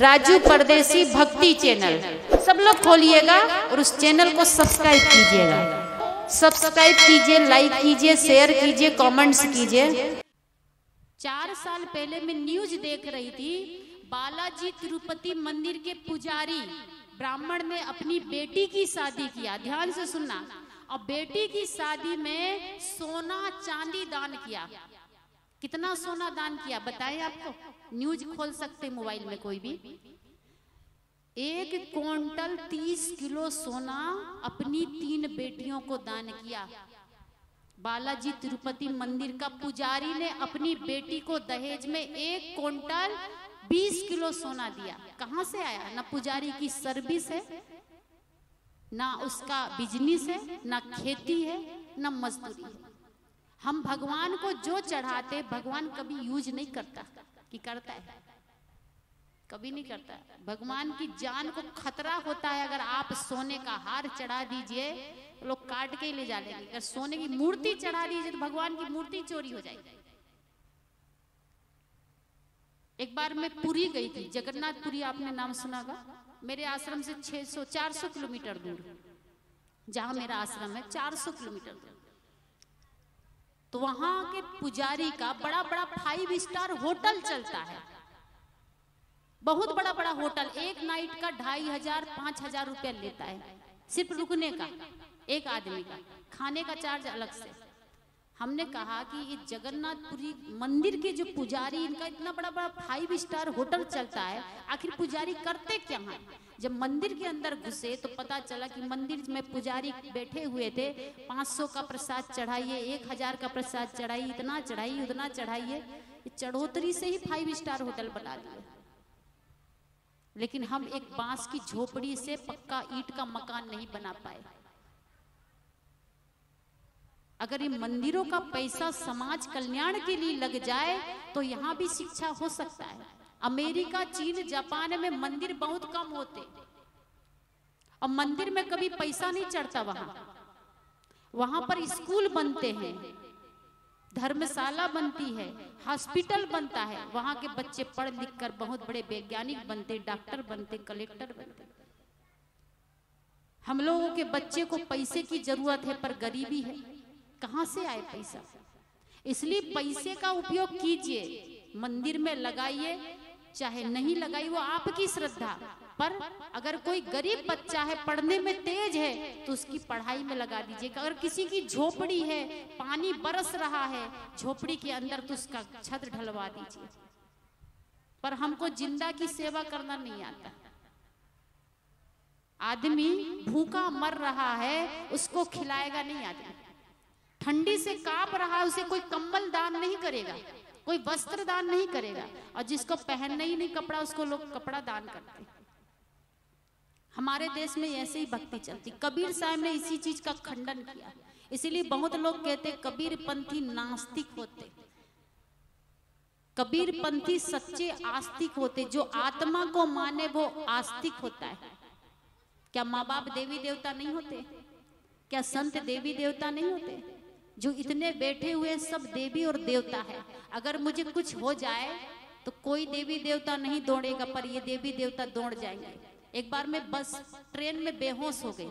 राजू परदेसी भक्ति चैनल सब लोग खोलिएगा और उस चैनल को सब्सक्राइब कीजिएगा सब्सक्राइब कीजिए लाइक कीजिए शेयर कीजिए कमेंट्स कीजिए चार साल पहले मैं न्यूज देख रही थी बालाजी तिरुपति मंदिर के पुजारी ब्राह्मण ने अपनी बेटी की शादी किया ध्यान से सुनना और बेटी की शादी में सोना चांदी दान किया कितना सोना दान किया बताए आपको न्यूज खोल सकते मोबाइल में कोई भी एक क्विंटल तीस किलो सोना अपनी तीन बेटियों को दान किया बालाजी तिरुपति मंदिर का पुजारी ने अपनी बेटी को दहेज में एक क्विंटल बीस किलो सोना दिया कहां से आया ना पुजारी की सर्विस है ना उसका बिजनेस है ना खेती है ना मजदूरी है हम भगवान को जो चढ़ाते भगवान कभी यूज नहीं करता कि करता है कभी नहीं करता भगवान की जान को खतरा होता है अगर आप सोने का हार चढ़ा दीजिए तो लोग काट के ले जा लेंगे अगर सोने की मूर्ति चढ़ा दीजिए तो भगवान की मूर्ति चोरी हो जाएगी एक बार मैं पुरी गई थी जगन्नाथपुरी आपने नाम सुना होगा मेरे आश्रम से 600 400 किलोमीटर दूर जहां मेरा आश्रम है 400 किलोमीटर दूर तो वहां के पुजारी का बड़ा बड़ा फाइव स्टार होटल चलता है बहुत बड़ा बड़ा होटल एक नाइट का ढाई हजार पांच हजार रुपया लेता है सिर्फ रुकने का एक आदमी का खाने का चार्ज अलग से हमने कहा कि ये जगन्नाथपुरी मंदिर के जो पुजारी इनका इतना बड़ा बड़ा फाइव स्टार होटल चलता है आखिर पुजारी करते क्या है जब मंदिर के अंदर घुसे तो पता चला कि मंदिर में पुजारी बैठे हुए थे 500 का प्रसाद चढ़ाइए 1000 का प्रसाद चढ़ाइए इतना चढ़ाइए उतना चढ़ाइए चढ़ोतरी से ही फाइव स्टार होटल बना दिए लेकिन हम एक बांस की झोपड़ी से पक्का ईट का मकान नहीं बना पाए अगर ये मंदिरों का पैसा समाज कल्याण के लिए लग जाए तो यहाँ भी शिक्षा हो सकता है अमेरिका चीन जापान में मंदिर बहुत कम होते और मंदिर में कभी पैसा नहीं चढ़ता वहां वहां पर स्कूल बनते हैं धर्मशाला बनती है हॉस्पिटल बनता है वहां के बच्चे पढ़ लिख कर बहुत बड़े वैज्ञानिक बनते डॉक्टर बनते कलेक्टर बनते हम लोगों के बच्चे को पैसे की जरूरत है पर गरीबी है कहाँ से आए पैसा इसलिए पैसे का उपयोग कीजिए मंदिर में लगाइए चाहे नहीं लगाई वो आपकी श्रद्धा पर अगर कोई गरीब बच्चा है पढ़ने में तेज है तो उसकी पढ़ाई में लगा दीजिए अगर किसी की झोपड़ी है पानी बरस रहा है झोपड़ी के अंदर तो उसका छत ढलवा दीजिए पर हमको जिंदा की सेवा करना नहीं आता आदमी भूखा मर रहा है उसको खिलाएगा नहीं आदमी ठंडी से काप रहा है उसे कोई कम्बल दान नहीं करेगा कोई वस्त्र दान नहीं करेगा और जिसको पहनना ही नहीं कपड़ा उसको लोग कपड़ा दान करते हमारे देश में ऐसे ही भक्ति चलती कबीर साहब ने इसी चीज का खंडन किया इसीलिए बहुत लोग कहते कबीर पंथी नास्तिक होते कबीर पंथी सच्चे आस्तिक होते जो आत्मा को माने वो आस्तिक होता है क्या माँ बाप देवी देवता नहीं होते क्या संत देवी देवता नहीं होते जो इतने बैठे हुए सब देवी और देवता है अगर मुझे कुछ हो जाए तो कोई देवी देवता नहीं दौड़ेगा पर ये देवी देवता दौड़ जाएंगे एक बार मैं बस ट्रेन में बेहोश हो गई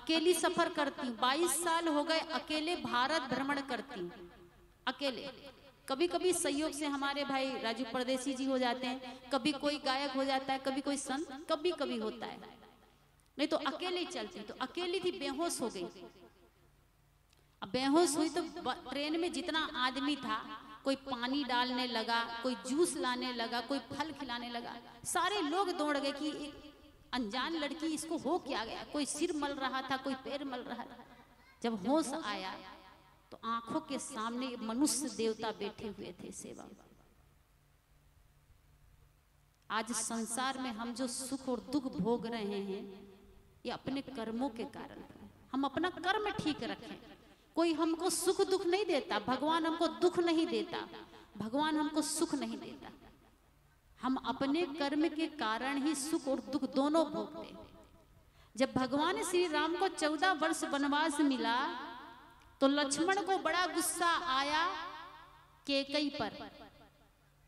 अकेली सफर करती हूँ बाईस साल हो गए अकेले भारत भ्रमण करती हूँ अकेले कभी कभी सहयोग से हमारे भाई राजू परदेसी जी हो जाते हैं कभी कोई गायक हो जाता है कभी कोई संत कभी कभी होता है नहीं तो अकेले चलती तो अकेली थी बेहोश हो गई बेहोश हुई तो ट्रेन में जितना आदमी था कोई पानी डालने लगा कोई जूस लाने लगा कोई फल खिलाने लगा सारे लोग दौड़ गए कि एक अनजान लड़की इसको हो क्या गया कोई सिर मल रहा था कोई पैर मल रहा था जब होश आया तो आंखों के सामने मनुष्य देवता बैठे हुए थे सेवा आज संसार में हम जो सुख और दुख भोग रहे हैं ये अपने कर्मों के कारण हम अपना कर्म ठीक रखें कोई हमको सुख दुख नहीं देता भगवान हमको दुख नहीं देता भगवान हमको सुख नहीं देता हम अपने कर्म के कारण ही सुख और दुख दोनों भोगते हैं जब भगवान श्री राम को चौदह वर्ष वनवास मिला तो लक्ष्मण को बड़ा गुस्सा आया केकई पर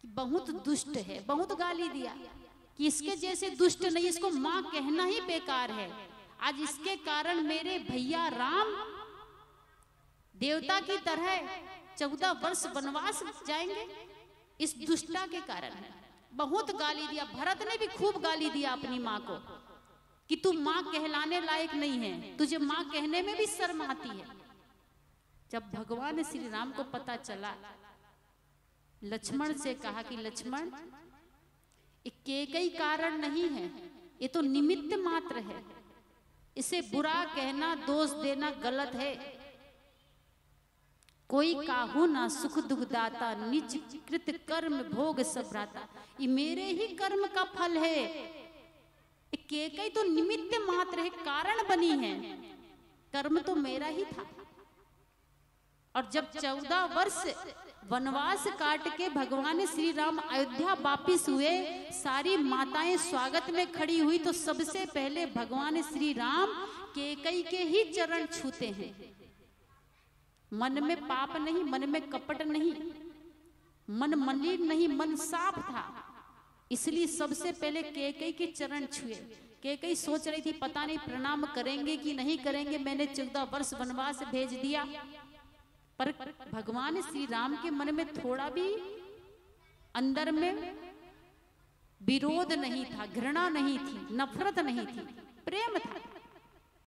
कि बहुत दुष्ट है बहुत गाली दिया कि इसके जैसे दुष्ट नहीं इसको माँ कहना ही बेकार है आज इसके कारण मेरे भैया राम देवता की तरह चौदह वर्ष वनवास जाएंगे इस दुष्टा के कारण बहुत गाली दिया भरत ने भी खूब गाली दिया अपनी माँ को कि तू माँ कहलाने लायक नहीं है तुझे माँ कहने में भी शर्म आती है जब भगवान श्री राम को पता चला लक्ष्मण से कहा कि लक्ष्मण कई कारण नहीं है ये तो निमित्त मात्र है इसे बुरा कहना दोष देना गलत है कोई काहू ना सुख दुख दाता निज कृत कर्म भोग सब राता ये मेरे ही कर्म का फल है के कई तो निमित्त मात्र है कारण बनी है कर्म तो मेरा ही था और जब चौदह वर्ष वनवास काट के भगवान श्री राम अयोध्या वापिस हुए सारी माताएं स्वागत में खड़ी हुई तो सबसे पहले भगवान श्री राम केकई के ही चरण छूते हैं मन में पाप नहीं मन में कपट नहीं मन मलिन नहीं मन साफ था इसलिए सबसे पहले केकई के चरण छुए केकई सोच रही थी पता नहीं प्रणाम करेंगे कि नहीं करेंगे मैंने चौदह वर्ष वनवास भेज दिया पर भगवान श्री राम के मन में थोड़ा भी अंदर में विरोध नहीं था घृणा नहीं थी नफरत नहीं थी प्रेम था